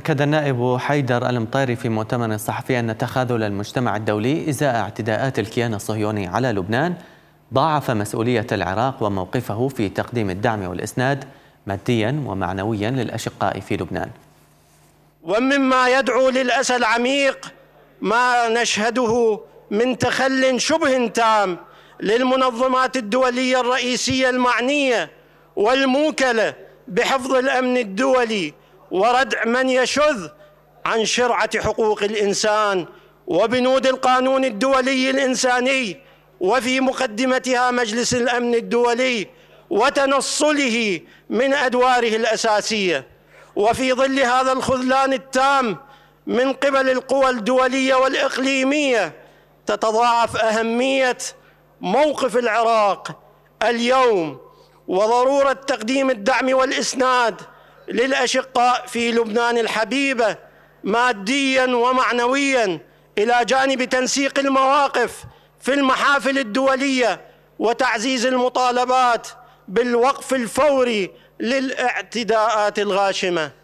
أكد النائب حيدر المطيري في مؤتمر صحفي أن تخاذل المجتمع الدولي إزاء اعتداءات الكيان الصهيوني على لبنان ضاعف مسؤولية العراق وموقفه في تقديم الدعم والإسناد ماديا ومعنويا للأشقاء في لبنان ومما يدعو للأسى العميق ما نشهده من تخل شبه تام للمنظمات الدولية الرئيسية المعنية والموكلة بحفظ الأمن الدولي وردع من يشذ عن شرعة حقوق الإنسان وبنود القانون الدولي الإنساني وفي مقدمتها مجلس الأمن الدولي وتنصله من أدواره الأساسية وفي ظل هذا الخذلان التام من قبل القوى الدولية والإقليمية تتضاعف أهمية موقف العراق اليوم وضروره تقديم الدعم والاسناد للأشقاء في لبنان الحبيبة ماديا ومعنويا إلى جانب تنسيق المواقف في المحافل الدولية وتعزيز المطالبات بالوقف الفوري للاعتداءات الغاشمه